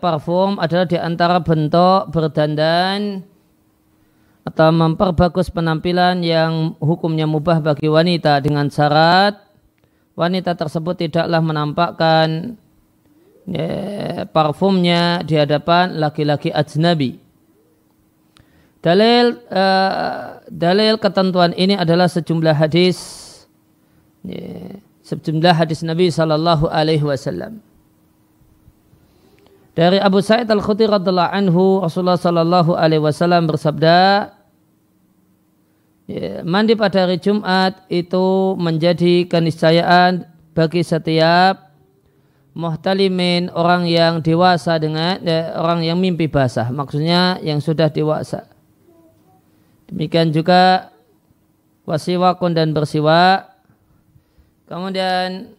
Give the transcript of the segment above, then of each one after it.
parfum adalah di antara bentuk berdandan atau memperbagus penampilan yang hukumnya mubah bagi wanita dengan syarat wanita tersebut tidaklah menampakkan ya, parfumnya di hadapan laki-laki ajnabi. Dalil uh, dalil ketentuan ini adalah sejumlah hadis ya, sejumlah hadis Nabi sallallahu Alaihi Wasallam. Dari Abu Sa'id Al-Khudri radhiallahu anhu Rasulullah sallallahu alaihi wasallam bersabda ya, mandi pada hari Jumat itu menjadi keniscayaan bagi setiap muhtalimin orang yang dewasa dengan ya, orang yang mimpi basah maksudnya yang sudah dewasa demikian juga wasiwakun dan bersiwak kemudian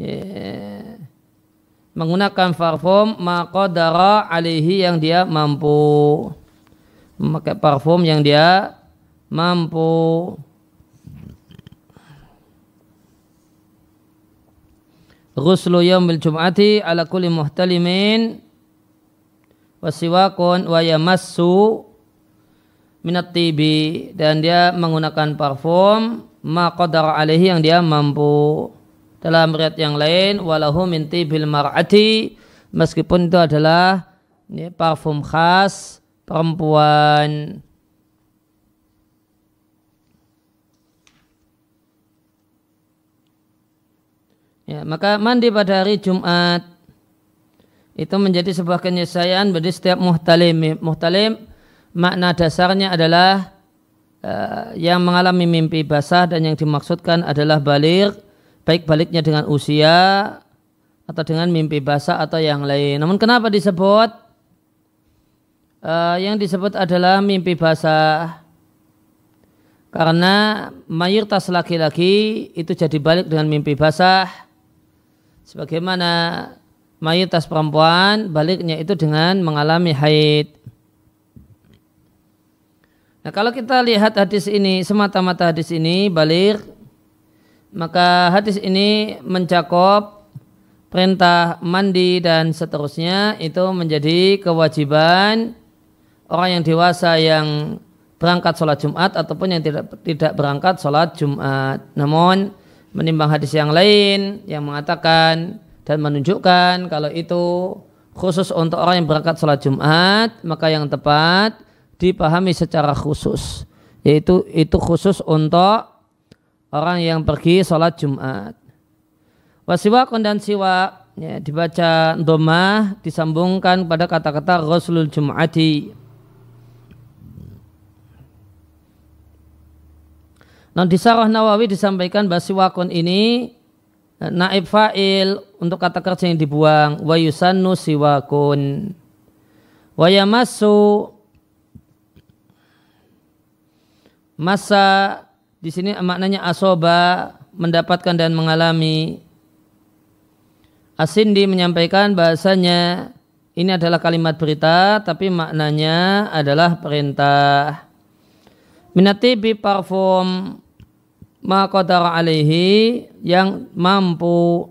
yeah, menggunakan parfum makodara alihi yang dia mampu memakai parfum yang dia mampu Ghuslu yaumil jum'ati ala kulli muhtalimin wasiwakun wa yamassu minat tibi dan dia menggunakan parfum ma qadara alaihi yang dia mampu dalam riwayat yang lain walahu minti bil mar'ati meskipun itu adalah ini ya, parfum khas perempuan. Ya, maka mandi pada hari Jumat itu menjadi sebuah kenyesaian bagi setiap muhtalim. Muhtalim makna dasarnya adalah uh, yang mengalami mimpi basah dan yang dimaksudkan adalah balir baik baliknya dengan usia atau dengan mimpi basah atau yang lain. Namun kenapa disebut uh, yang disebut adalah mimpi basah? Karena mayoritas laki-laki itu jadi balik dengan mimpi basah. Sebagaimana mayoritas perempuan baliknya itu dengan mengalami haid. Nah kalau kita lihat hadis ini, semata-mata hadis ini balik maka hadis ini mencakup perintah mandi dan seterusnya itu menjadi kewajiban orang yang dewasa yang berangkat sholat Jumat ataupun yang tidak tidak berangkat sholat Jumat. Namun menimbang hadis yang lain yang mengatakan dan menunjukkan kalau itu khusus untuk orang yang berangkat sholat Jumat maka yang tepat dipahami secara khusus yaitu itu khusus untuk orang yang pergi sholat Jumat. Wasiwakun dan siwak ya, dibaca domah disambungkan pada kata-kata Rasulul Jum'ati. Nah di Sarah Nawawi disampaikan bahwa siwakun ini eh, naib fa'il untuk kata kerja yang dibuang wa yusannu siwakun wa yamassu masa di sini maknanya asoba mendapatkan dan mengalami. Asindi menyampaikan bahasanya ini adalah kalimat berita tapi maknanya adalah perintah. Minatibi parfum ma alaihi yang mampu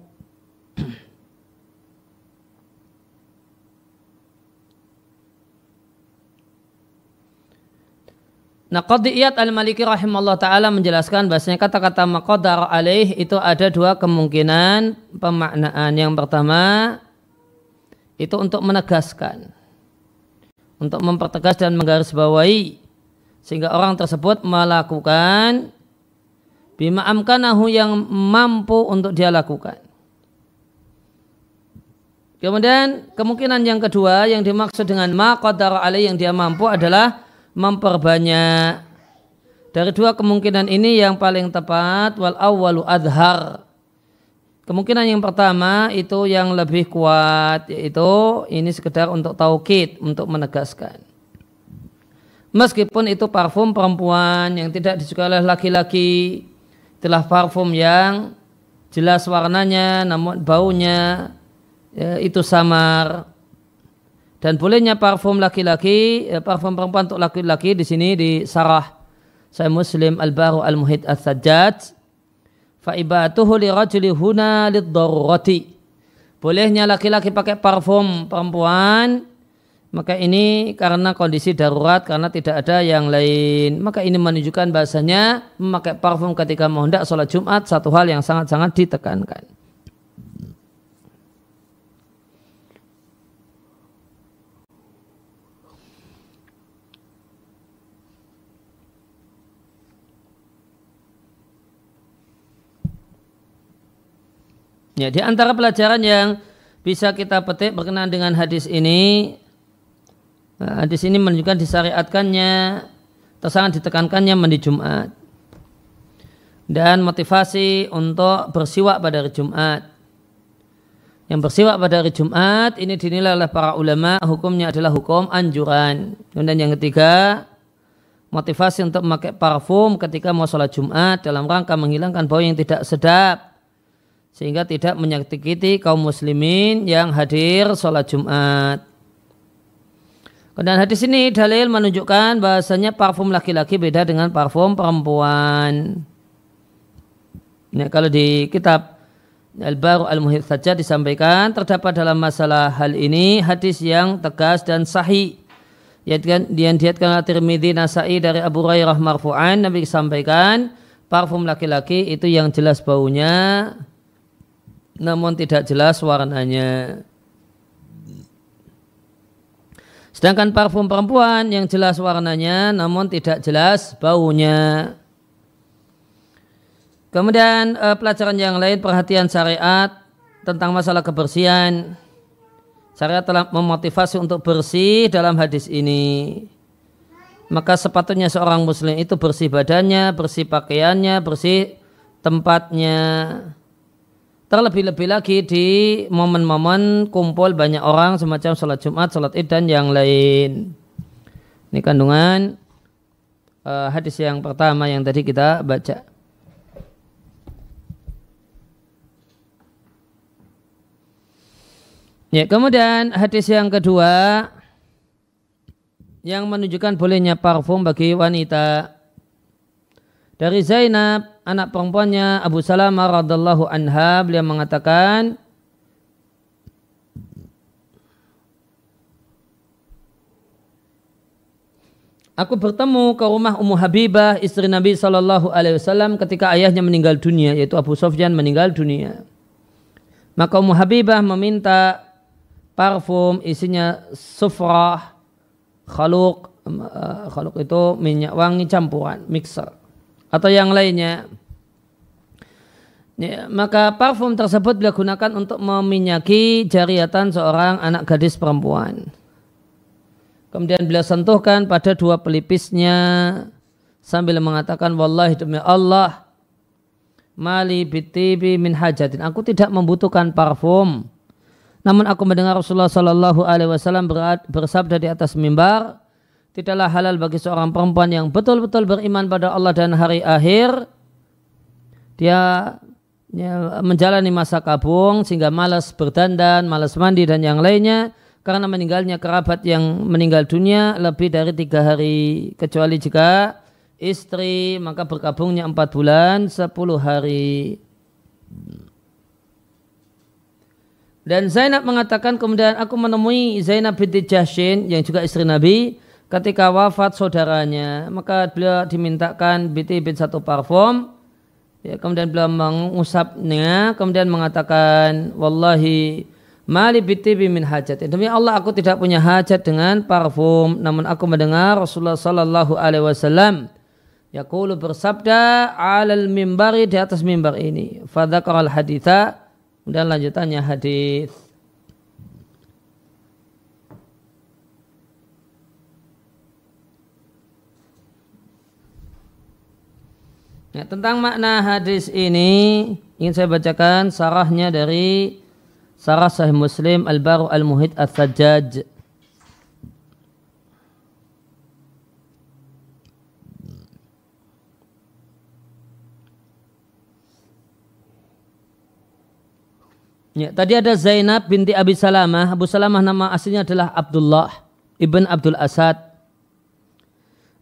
Nah, Qadhi Al-Maliki rahimahullah taala menjelaskan bahasanya kata-kata maqadar alaih itu ada dua kemungkinan pemaknaan. Yang pertama itu untuk menegaskan untuk mempertegas dan menggarisbawahi sehingga orang tersebut melakukan bima amkanahu yang mampu untuk dia lakukan. Kemudian kemungkinan yang kedua yang dimaksud dengan maqadar alaih yang dia mampu adalah memperbanyak dari dua kemungkinan ini yang paling tepat wal awwalu adhar Kemungkinan yang pertama itu yang lebih kuat yaitu ini sekedar untuk taukid, untuk menegaskan. Meskipun itu parfum perempuan yang tidak disukai oleh laki-laki, telah parfum yang jelas warnanya namun baunya ya, itu samar. Dan bolehnya parfum laki-laki, eh, parfum perempuan untuk laki-laki di sini di Sarah saya Muslim Al-Baru Al-Muhid As-Sajjad ibatuhu li rajuli huna lidarurati. Bolehnya laki-laki pakai parfum perempuan maka ini karena kondisi darurat karena tidak ada yang lain maka ini menunjukkan bahasanya memakai parfum ketika mau hendak sholat Jumat satu hal yang sangat-sangat ditekankan Ya, di antara pelajaran yang bisa kita petik berkenaan dengan hadis ini, eh, hadis ini menunjukkan disyariatkannya, sangat ditekankannya mandi Jumat dan motivasi untuk bersiwak pada hari Jumat. Yang bersiwak pada hari Jumat ini dinilai oleh para ulama hukumnya adalah hukum anjuran. Kemudian yang ketiga motivasi untuk memakai parfum ketika mau sholat Jumat dalam rangka menghilangkan bau yang tidak sedap sehingga tidak menyakiti kaum muslimin yang hadir sholat Jumat. Dan hadis ini dalil menunjukkan bahasanya parfum laki-laki beda dengan parfum perempuan. Nah, kalau di kitab Al-Baru al muhid saja disampaikan terdapat dalam masalah hal ini hadis yang tegas dan sahih. Yang diatkan Al-Tirmidhi Nasai dari Abu Hurairah Marfu'an Nabi sampaikan parfum laki-laki itu yang jelas baunya namun tidak jelas warnanya. Sedangkan parfum perempuan yang jelas warnanya namun tidak jelas baunya. Kemudian eh, pelajaran yang lain perhatian syariat tentang masalah kebersihan. Syariat telah memotivasi untuk bersih dalam hadis ini maka sepatutnya seorang muslim itu bersih badannya, bersih pakaiannya, bersih tempatnya. Terlebih-lebih lagi di momen-momen kumpul banyak orang semacam sholat Jumat, sholat id dan yang lain. Ini kandungan uh, hadis yang pertama yang tadi kita baca. Ya, kemudian hadis yang kedua yang menunjukkan bolehnya parfum bagi wanita dari Zainab anak perempuannya Abu Salamah radallahu anha beliau mengatakan Aku bertemu ke rumah Ummu Habibah, istri Nabi sallallahu Alaihi Wasallam ketika ayahnya meninggal dunia, yaitu Abu Sofyan meninggal dunia. Maka Ummu Habibah meminta parfum isinya sufrah, khaluq eh, khaluq itu minyak wangi campuran, mixer atau yang lainnya. Ya, maka parfum tersebut beliau gunakan untuk meminyaki jariatan seorang anak gadis perempuan. Kemudian beliau sentuhkan pada dua pelipisnya sambil mengatakan wallahi demi Allah mali bitibi min hajatin. Aku tidak membutuhkan parfum. Namun aku mendengar Rasulullah Shallallahu Alaihi Wasallam bersabda di atas mimbar, tidaklah halal bagi seorang perempuan yang betul-betul beriman pada Allah dan hari akhir dia ya, menjalani masa kabung sehingga malas berdandan, malas mandi dan yang lainnya karena meninggalnya kerabat yang meninggal dunia lebih dari tiga hari kecuali jika istri maka berkabungnya empat bulan sepuluh hari dan Zainab mengatakan kemudian aku menemui Zainab binti Jahshin yang juga istri Nabi ketika wafat saudaranya maka beliau dimintakan binti bin satu parfum Ya, kemudian beliau mengusapnya, kemudian mengatakan, Wallahi mali bitibi min hajat. Demi Allah aku tidak punya hajat dengan parfum, namun aku mendengar Rasulullah Sallallahu Alaihi Wasallam Yaqulu bersabda alal mimbari di atas mimbar ini. Fadhakar al haditha. Kemudian lanjutannya hadits Ya, tentang makna hadis ini ingin saya bacakan sarahnya dari Sarah Sahih Muslim Al-Baru Al-Muhid al Sajaj. Ya, tadi ada Zainab binti Abi Salamah. Abu Salamah nama aslinya adalah Abdullah ibn Abdul Asad.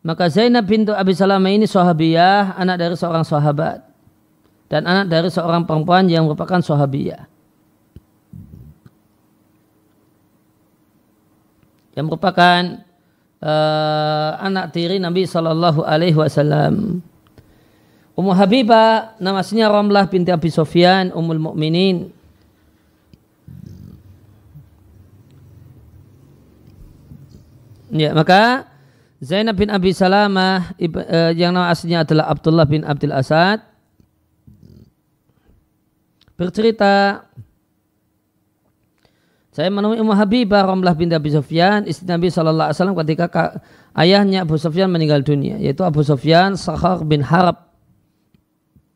Maka Zainab bintu Abi Salamah ini sahabiyah, anak dari seorang sahabat dan anak dari seorang perempuan yang merupakan sahabiyah. Yang merupakan uh, anak tiri Nabi Shallallahu Alaihi Wasallam. Ummu Habibah nama aslinya Ramlah binti Abi Sofyan, Ummul Mukminin. Ya, maka Zainab bin Abi Salamah eh, yang nama aslinya adalah Abdullah bin Abdul Asad bercerita saya menemui Ummu Habibah Ramlah bin Abi Sufyan istri Nabi sallallahu Alaihi Wasallam ketika ayahnya Abu Sufyan meninggal dunia yaitu Abu Sufyan Sakhar bin Harab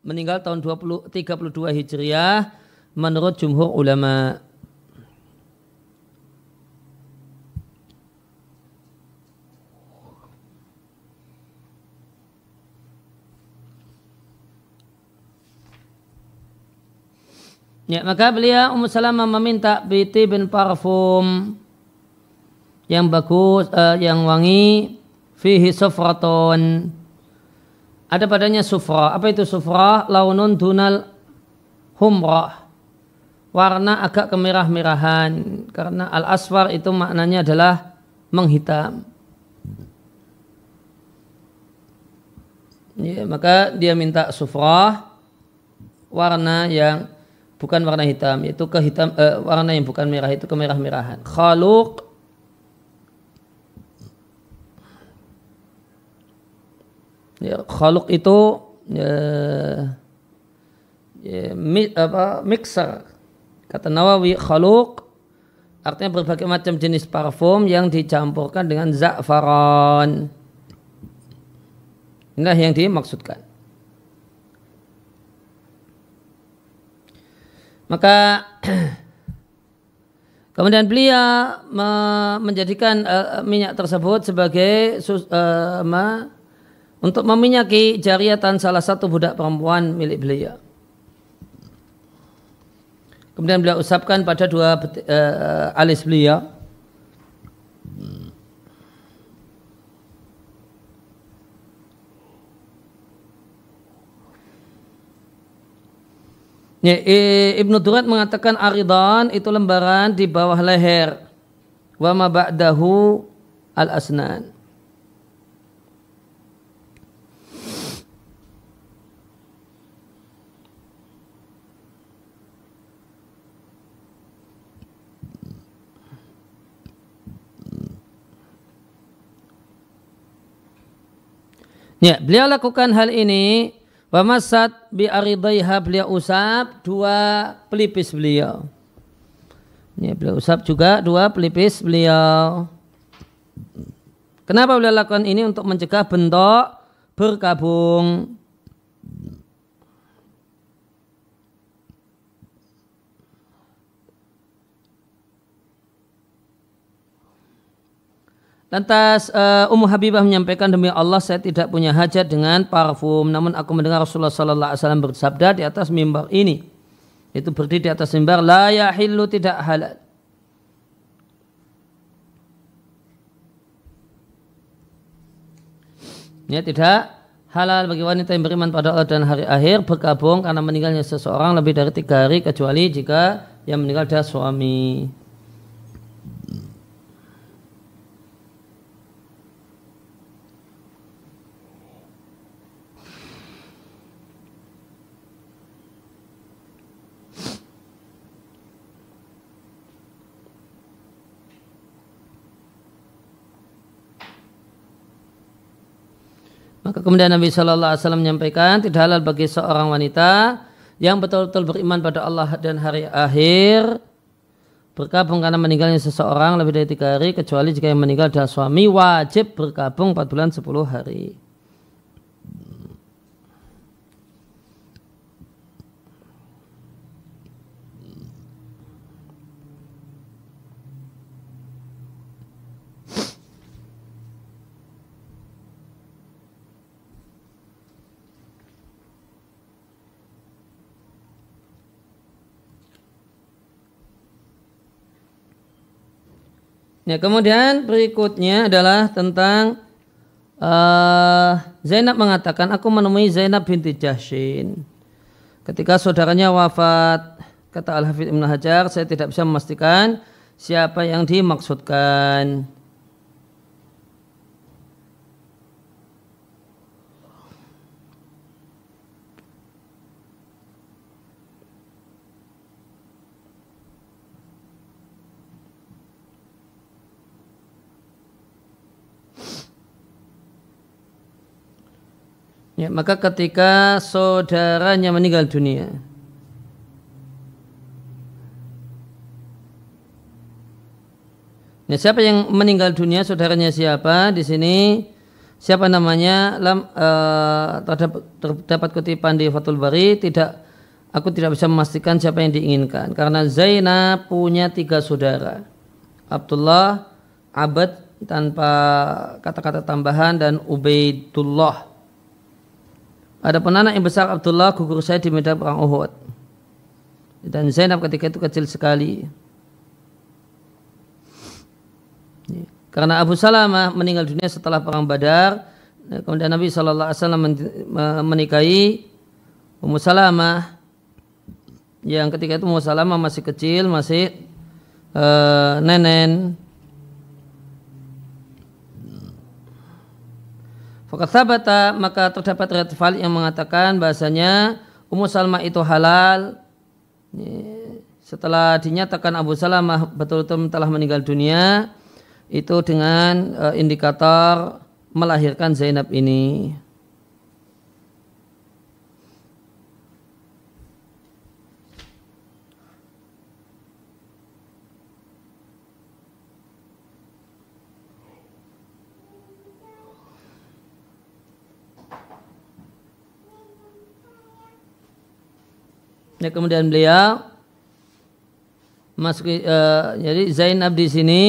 meninggal tahun 20, 32 Hijriah menurut jumhur ulama' Ya, maka beliau Ummu Salamah meminta Biti bin parfum yang bagus, uh, yang wangi, fihi sufraton. Ada padanya sufra. Apa itu sufra? Launun dunal humrah. Warna agak kemerah-merahan karena al-aswar itu maknanya adalah menghitam. Ya, maka dia minta sufra warna yang bukan warna hitam yaitu ke hitam uh, warna yang bukan merah itu kemerah-merahan khaluq ya, khaluq itu ya, ya, mi, apa, mixer kata Nawawi khaluq artinya berbagai macam jenis parfum yang dicampurkan dengan za'faron inilah yang dimaksudkan Maka kemudian beliau menjadikan eh, eh, minyak tersebut sebagai uh, untuk meminyaki jariatan salah satu budak perempuan milik beliau. Kemudian beliau usapkan pada dua alis beliau. Ya, Ibnu Durat mengatakan aridan itu lembaran di bawah leher. Wa ma ba'dahu al-asnan. Ya, beliau lakukan hal ini Wamasat bi aridaiha beliau usap dua pelipis beliau. Ya, beliau usap juga dua pelipis beliau. Kenapa beliau lakukan ini untuk mencegah bentuk berkabung? Lantas uh, Ummu Habibah menyampaikan demi Allah saya tidak punya hajat dengan parfum namun aku mendengar Rasulullah sallallahu alaihi wasallam bersabda di atas mimbar ini itu berdiri di atas mimbar la yahillu tidak halal Ya tidak halal bagi wanita yang beriman pada Allah dan hari akhir berkabung karena meninggalnya seseorang lebih dari tiga hari kecuali jika yang meninggal adalah suami. Maka kemudian Nabi Shallallahu Alaihi Wasallam menyampaikan tidak halal bagi seorang wanita yang betul-betul beriman pada Allah dan hari akhir berkabung karena meninggalnya seseorang lebih dari tiga hari kecuali jika yang meninggal adalah suami wajib berkabung empat bulan sepuluh hari. Ya, kemudian berikutnya adalah tentang uh, Zainab mengatakan, aku menemui Zainab binti Jahshin. Ketika saudaranya wafat, kata Al-Hafidh Ibn Hajar, saya tidak bisa memastikan siapa yang dimaksudkan. Ya, maka ketika saudaranya meninggal dunia, Ya, siapa yang meninggal dunia, saudaranya siapa? Di sini siapa namanya? Lam, e, terdapat, terdapat kutipan di Fatul Bari. Tidak, aku tidak bisa memastikan siapa yang diinginkan. Karena Zainab punya tiga saudara, Abdullah, Abad tanpa kata-kata tambahan dan Ubaidullah pun anak yang besar Abdullah gugur saya di medan perang Uhud. Dan Zainab ketika itu kecil sekali. Karena Abu Salamah meninggal dunia setelah perang Badar, kemudian Nabi Alaihi Wasallam menikahi Ummu Salamah yang ketika itu Ummu Salamah masih kecil, masih uh, nenen. Fakathabata maka terdapat riwayat yang mengatakan bahasanya Ummu Salma itu halal setelah dinyatakan Abu Salamah betul-betul telah meninggal dunia itu dengan eh, indikator melahirkan Zainab ini. Ya, kemudian beliau masuk uh, eh, jadi Zainab di sini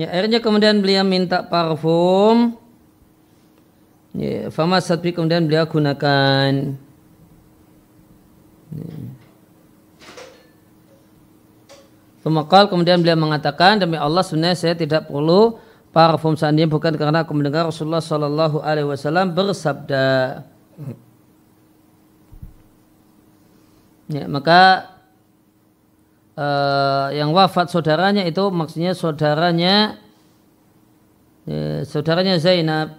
Ya, akhirnya kemudian beliau minta parfum. Ya, fama satbi kemudian beliau gunakan. Pemakal kemudian beliau mengatakan demi Allah sebenarnya saya tidak perlu parfum seandainya bukan karena aku mendengar Rasulullah Shallallahu Alaihi Wasallam bersabda. Ya, maka uh, yang wafat saudaranya itu maksudnya saudaranya uh, saudaranya Zainab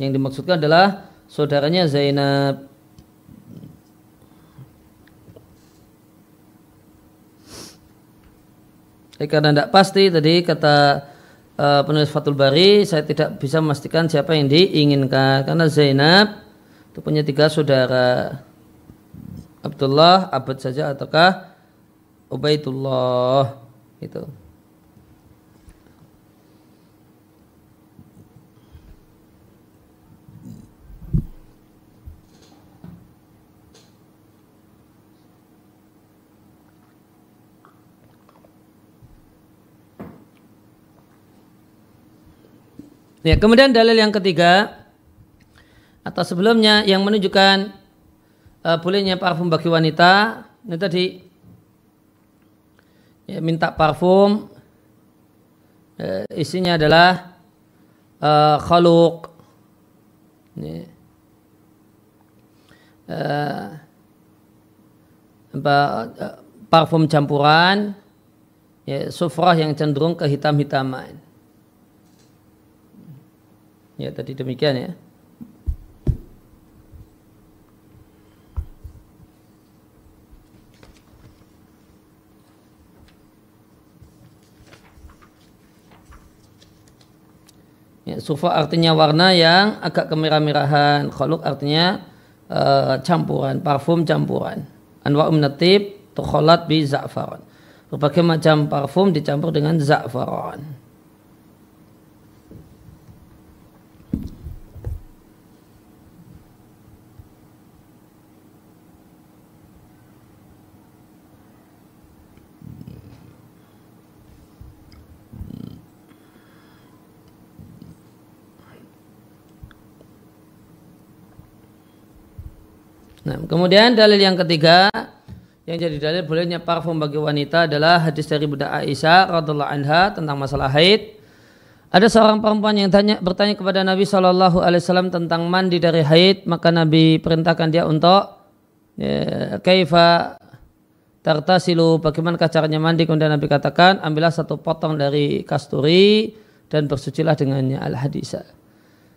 yang dimaksudkan adalah saudaranya Zainab eh, karena tidak pasti tadi kata uh, penulis Fatul Bari saya tidak bisa memastikan siapa yang diinginkan karena Zainab itu punya tiga saudara Abdullah Abad saja ataukah Ubaidullah itu Ya, kemudian dalil yang ketiga atau sebelumnya yang menunjukkan uh, bolehnya parfum bagi wanita ini tadi ya, minta parfum uh, isinya adalah uh, e, khaluk ini uh, parfum campuran ya, sufrah yang cenderung ke hitam hitaman ya tadi demikian ya sufa artinya warna yang agak kemerah-merahan. Khaluk artinya uh, campuran, parfum campuran. Anwa'um natib tukholat bi za'faron. Berbagai macam parfum dicampur dengan za'faron. Nah, kemudian dalil yang ketiga yang jadi dalil bolehnya parfum bagi wanita adalah hadis dari Bunda Aisyah radhiallahu anha tentang masalah haid. Ada seorang perempuan yang tanya, bertanya kepada Nabi Shallallahu Alaihi Wasallam tentang mandi dari haid, maka Nabi perintahkan dia untuk ya, kaifa tartasilu bagaimana caranya mandi kemudian Nabi katakan ambillah satu potong dari kasturi dan bersucilah dengannya al hadisah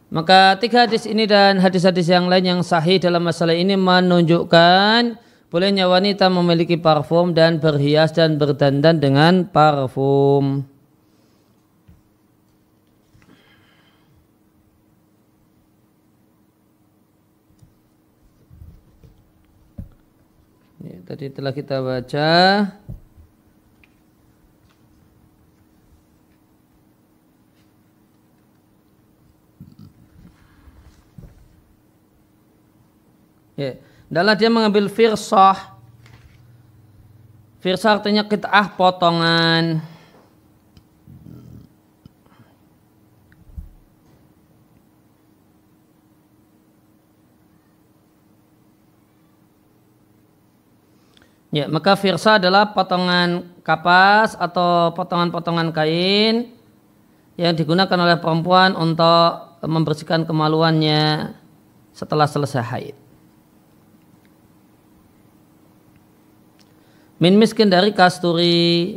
maka tiga hadis ini dan hadis-hadis yang lain yang sahih dalam masalah ini menunjukkan bolehnya wanita memiliki parfum dan berhias dan berdandan dengan parfum. Ya, tadi telah kita baca adalah dia mengambil firsah. Firsah artinya kitah potongan. Ya, maka firsa adalah potongan kapas atau potongan-potongan kain yang digunakan oleh perempuan untuk membersihkan kemaluannya setelah selesai haid. Min miskin dari kasturi.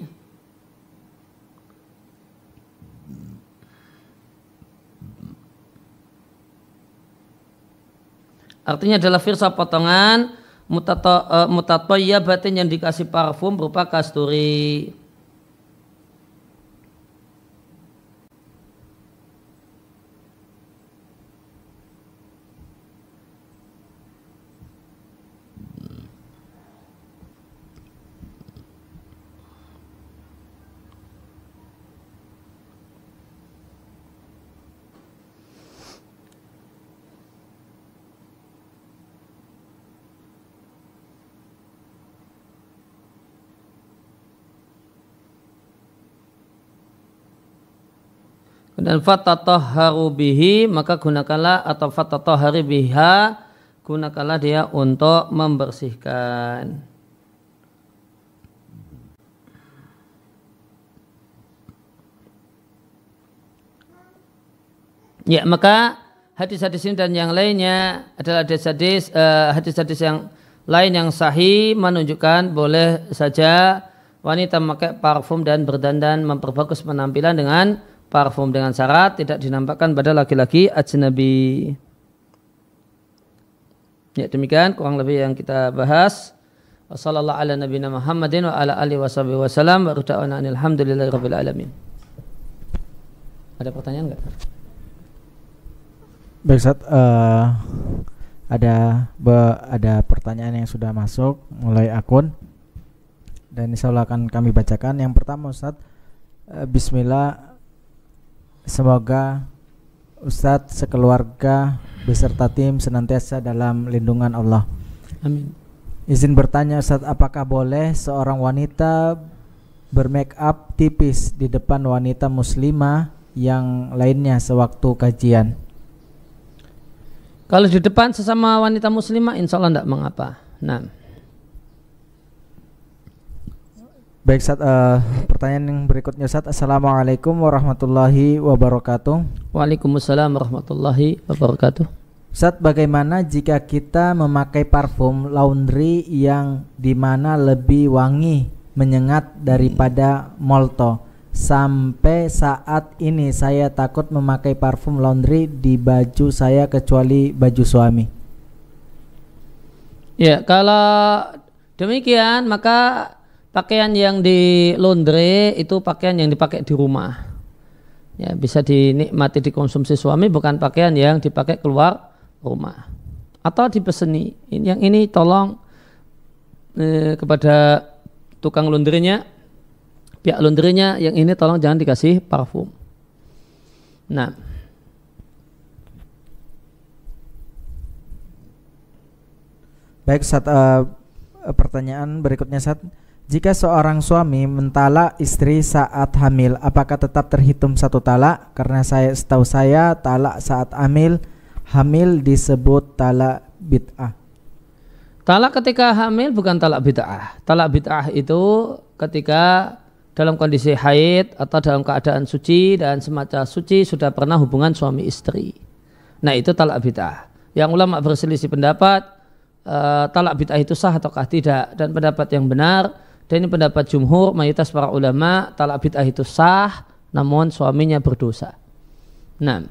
Artinya adalah firsa potongan eh, mutato batin yang dikasih parfum berupa kasturi. dan fatatoharu bihi maka gunakanlah atau fatatohari biha gunakanlah dia untuk membersihkan Ya, maka hadis-hadis ini dan yang lainnya adalah hadis-hadis uh, hadis-hadis yang lain yang sahih menunjukkan boleh saja wanita memakai parfum dan berdandan memperbagus penampilan dengan parfum dengan syarat tidak dinampakkan pada laki-laki ajnabi. Ya demikian kurang lebih yang kita bahas. Wassalamualaikum warahmatullahi wabarakatuh alamin. Ada pertanyaan enggak? Baik Sat, uh, eh, ada be, ada pertanyaan yang sudah masuk mulai akun dan insya Allah akan kami bacakan. Yang pertama Ustaz, uh, Bismillah Semoga Ustadz sekeluarga beserta tim senantiasa dalam lindungan Allah. Amin. Izin bertanya Ustadz, apakah boleh seorang wanita bermake up tipis di depan wanita muslimah yang lainnya sewaktu kajian? Kalau di depan sesama wanita muslimah insya Allah tidak mengapa. Nah. Baik, saat uh, eh, pertanyaan yang berikutnya saat Assalamualaikum warahmatullahi wabarakatuh. Waalaikumsalam warahmatullahi wabarakatuh. Saat bagaimana jika kita memakai parfum laundry yang dimana lebih wangi menyengat daripada molto? Sampai saat ini saya takut memakai parfum laundry di baju saya kecuali baju suami. Ya, kalau demikian maka Pakaian yang di laundry itu pakaian yang dipakai di rumah. Ya, bisa dinikmati dikonsumsi suami bukan pakaian yang dipakai keluar rumah. Atau dipeseni. Yang ini tolong eh, kepada tukang laundrynya pihak laundrynya yang ini tolong jangan dikasih parfum. Nah, baik saat uh, eh, pertanyaan berikutnya saat jika seorang suami mentalak istri saat hamil, apakah tetap terhitung satu talak? Karena saya setahu saya talak saat hamil, hamil disebut talak bid'ah. Talak ketika hamil bukan talak bid'ah. Talak bid'ah itu ketika dalam kondisi haid atau dalam keadaan suci dan semacam suci sudah pernah hubungan suami istri. Nah itu talak bid'ah. Yang ulama berselisih pendapat uh, talak bid'ah itu sah ataukah tidak dan pendapat yang benar dan ini pendapat jumhur, mayoritas para ulama, talak bid'ah itu sah, namun suaminya berdosa. Nah.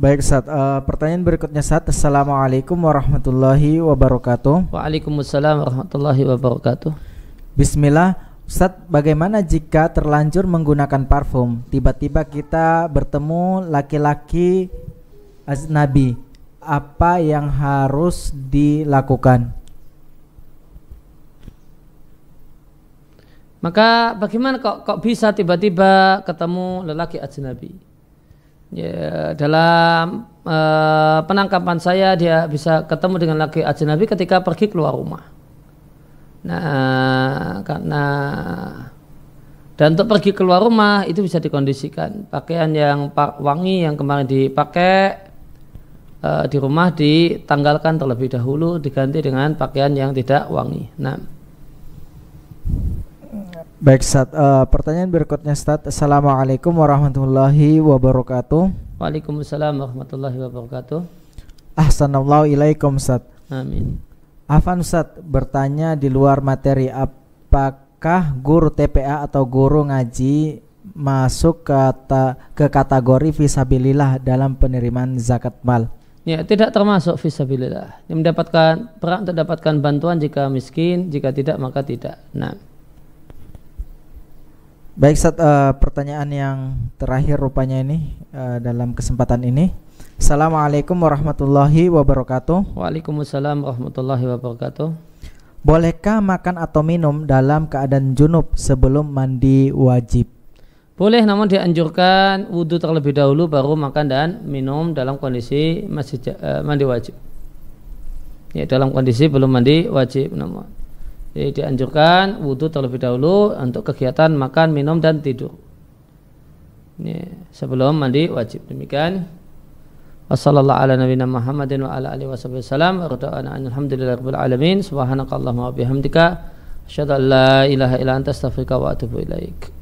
Baik saat uh, eh, pertanyaan berikutnya saat Assalamualaikum warahmatullahi wabarakatuh. Waalaikumsalam warahmatullahi wabarakatuh. Bismillah, Ustaz, bagaimana jika terlanjur menggunakan parfum? Tiba-tiba kita bertemu laki-laki Nabi. Apa yang harus dilakukan? Maka bagaimana kok kok bisa tiba-tiba ketemu lelaki ajnabi? Ya, dalam e, penangkapan saya dia bisa ketemu dengan lelaki ajnabi ketika pergi keluar rumah. Nah, karena dan untuk pergi keluar rumah itu bisa dikondisikan pakaian yang wangi yang kemarin dipakai e, di rumah ditanggalkan terlebih dahulu diganti dengan pakaian yang tidak wangi. Nah, Baik, Sat, uh, eh, pertanyaan berikutnya Stat. Assalamualaikum warahmatullahi wabarakatuh. Waalaikumsalam warahmatullahi wabarakatuh. Ahsanallahu ilaikum Sat. Amin. Afan Sat bertanya di luar materi apakah guru TPA atau guru ngaji masuk ke, kata, ke kategori visabilillah dalam penerimaan zakat mal? Ya, tidak termasuk visabilillah. Yang mendapatkan perang untuk mendapatkan bantuan jika miskin, jika tidak maka tidak. Nah. Baik, saat uh, eh, pertanyaan yang terakhir rupanya ini uh, dalam kesempatan ini. Assalamualaikum warahmatullahi wabarakatuh. Waalaikumsalam warahmatullahi wabarakatuh. Bolehkah makan atau minum dalam keadaan junub sebelum mandi wajib? Boleh, namun dianjurkan wudhu terlebih dahulu baru makan dan minum dalam kondisi masih uh, mandi wajib. Ya, dalam kondisi belum mandi wajib namun. Jadi dianjurkan wudhu terlebih dahulu untuk kegiatan makan, minum dan tidur. Ini sebelum mandi wajib demikian. Wassalamualaikum warahmatullahi wabarakatuh. Subhanakallahumma wa bihamdika asyhadu an la ilaha illa anta astaghfiruka wa atubu ilaika.